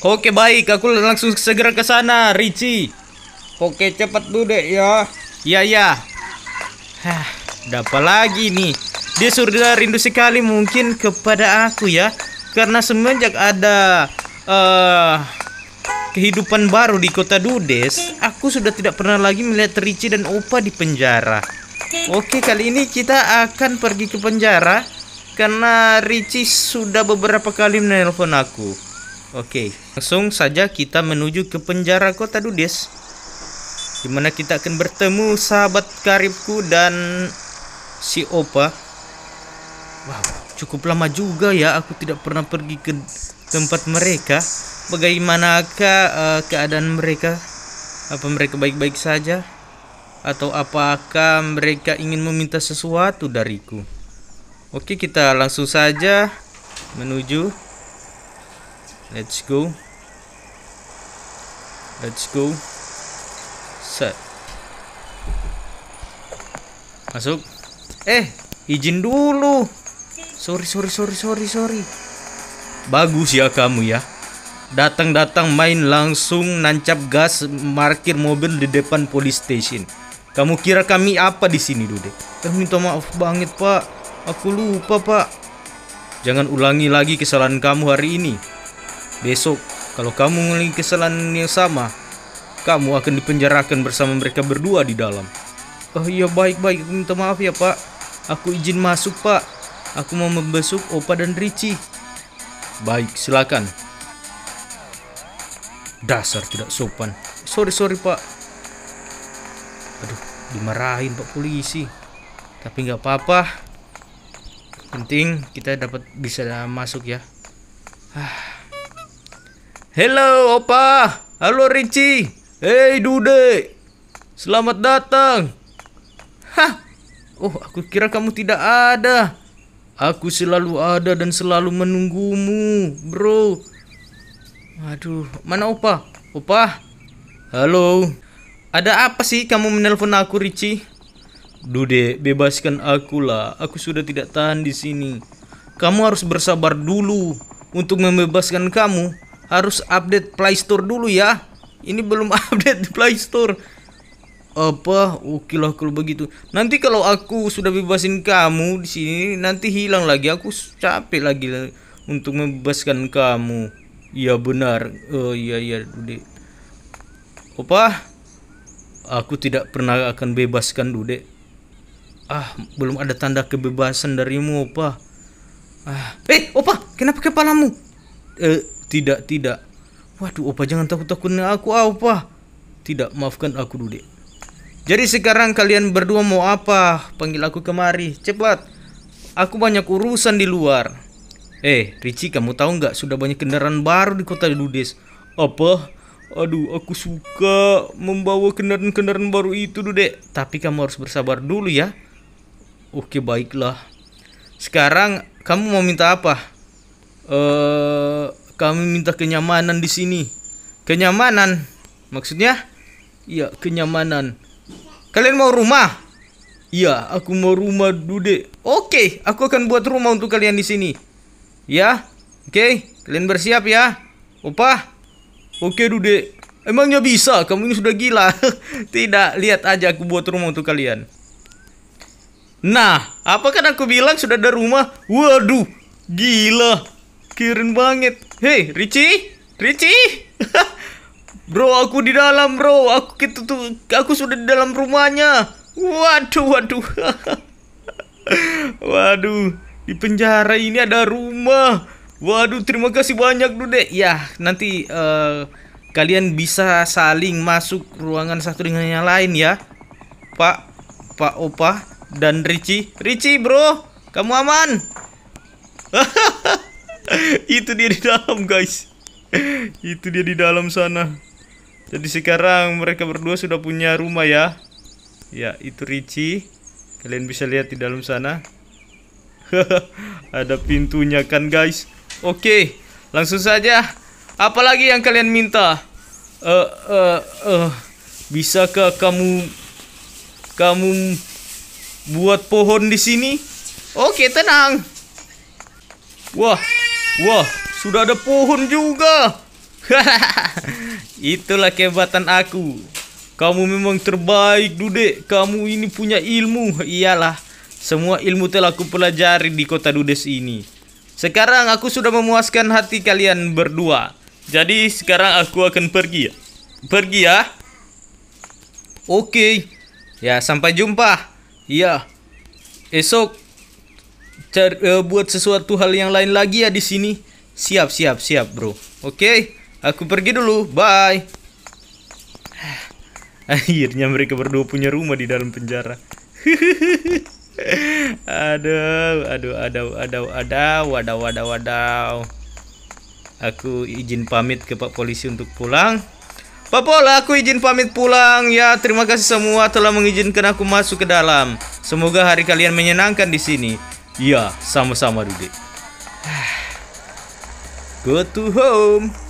Oke baik, aku langsung segera ke sana, Ricci. Oke cepat dulu deh ya. Ya ya. Hah, dapat lagi nih? Dia sudah rindu sekali mungkin kepada aku ya, karena semenjak ada eh, kehidupan baru di kota Dudes, aku sudah tidak pernah lagi melihat Ricci dan Opa di penjara. Oke kali ini kita akan pergi ke penjara karena Ricci sudah beberapa kali menelpon aku. Oke, langsung saja kita menuju ke penjara kota Dudes. Dimana kita akan bertemu sahabat karibku dan si Opa. Wow, cukup lama juga ya aku tidak pernah pergi ke tempat mereka. Bagaimanakah uh, keadaan mereka? Apa mereka baik-baik saja? Atau apakah mereka ingin meminta sesuatu dariku? Oke, kita langsung saja menuju let's go let's go set masuk eh izin dulu sorry sorry sorry sorry sorry bagus ya kamu ya datang-datang main langsung nancap gas parkir mobil di depan polis station. Kamu kira kami apa di sini, Dude? Eh, minta maaf banget, Pak. Aku lupa, Pak. Jangan ulangi lagi kesalahan kamu hari ini. Besok, kalau kamu mengulangi kesalahan yang sama, kamu akan dipenjarakan bersama mereka berdua di dalam. Oh iya baik-baik, minta maaf ya pak. Aku izin masuk pak. Aku mau membesuk Opa dan Richie. Baik, silakan. Dasar tidak sopan. Sorry, sorry pak. Aduh, dimarahin pak polisi. Tapi nggak apa-apa. Penting kita dapat bisa masuk ya. Ah. Hello, Opa. Halo, Rinci. Hey, Dude. Selamat datang. Hah? Oh, aku kira kamu tidak ada. Aku selalu ada dan selalu menunggumu, bro. Aduh, mana Opa? Opa? Halo. Ada apa sih kamu menelpon aku, Rici? Dude, bebaskan aku lah. Aku sudah tidak tahan di sini. Kamu harus bersabar dulu untuk membebaskan kamu harus update Play Store dulu ya. Ini belum update di Play Store. Apa? Oke oh, lah kalau begitu. Nanti kalau aku sudah bebasin kamu di sini, nanti hilang lagi. Aku capek lagi untuk membebaskan kamu. Iya benar. Oh iya iya, Dude. Opa, aku tidak pernah akan bebaskan Dude. Ah, belum ada tanda kebebasan darimu, Opa. Ah, eh, Opa, kenapa kepalamu? Eh, tidak, tidak. Waduh, opa jangan takut-takutin aku, opa. Tidak, maafkan aku, Dude. Jadi sekarang kalian berdua mau apa? Panggil aku kemari, cepat. Aku banyak urusan di luar. Eh, Ricci, kamu tahu nggak sudah banyak kendaraan baru di kota Dudes? Apa? Aduh, aku suka membawa kendaraan-kendaraan baru itu, Dude. Tapi kamu harus bersabar dulu ya. Oke, baiklah. Sekarang kamu mau minta apa? Eh, uh, kami minta kenyamanan di sini. Kenyamanan? Maksudnya? Iya, kenyamanan. Kalian mau rumah? Iya, aku mau rumah, Dude. Oke, aku akan buat rumah untuk kalian di sini. Ya? Oke, kalian bersiap ya. Opa. Oke, Dude. Emangnya bisa? Kamu ini sudah gila. Tidak, lihat aja aku buat rumah untuk kalian. Nah, apa kan aku bilang sudah ada rumah? Waduh, gila. Keren banget. Hei, Richie, Richie. bro, aku di dalam, bro. Aku gitu tuh, aku sudah di dalam rumahnya. Waduh, waduh. waduh, di penjara ini ada rumah. Waduh, terima kasih banyak, Dude. Ya, nanti uh, kalian bisa saling masuk ruangan satu dengan yang lain ya. Pak, Pak Opa dan Richie. Richie, bro, kamu aman. Itu dia di dalam, guys. Itu dia di dalam sana. Jadi sekarang mereka berdua sudah punya rumah ya. Ya, itu Richie Kalian bisa lihat di dalam sana. Ada pintunya kan, guys. Oke, langsung saja. Apalagi yang kalian minta? Uh, uh, uh. Bisakah kamu kamu buat pohon di sini? Oke, tenang. Wah, Wah, sudah ada pohon juga. Itulah kehebatan aku. Kamu memang terbaik, Dude. Kamu ini punya ilmu. Iyalah, semua ilmu telah aku pelajari di kota Dudes ini. Sekarang aku sudah memuaskan hati kalian berdua. Jadi sekarang aku akan pergi ya. Pergi ya. Oke. Ya, sampai jumpa. Iya. Esok cari, uh, eh, buat sesuatu hal yang lain lagi ya di sini. Siap, siap, siap, bro. Oke, okay, aku pergi dulu. Bye. Akhirnya mereka berdua punya rumah di dalam penjara. aduh, aduh, aduh, aduh, aduh, wadaw, wadaw, wadaw. Aku izin pamit ke Pak Polisi untuk pulang. Pak Pola, aku izin pamit pulang. Ya, terima kasih semua telah mengizinkan aku masuk ke dalam. Semoga hari kalian menyenangkan di sini. Iya, sama-sama Dude. Go to home.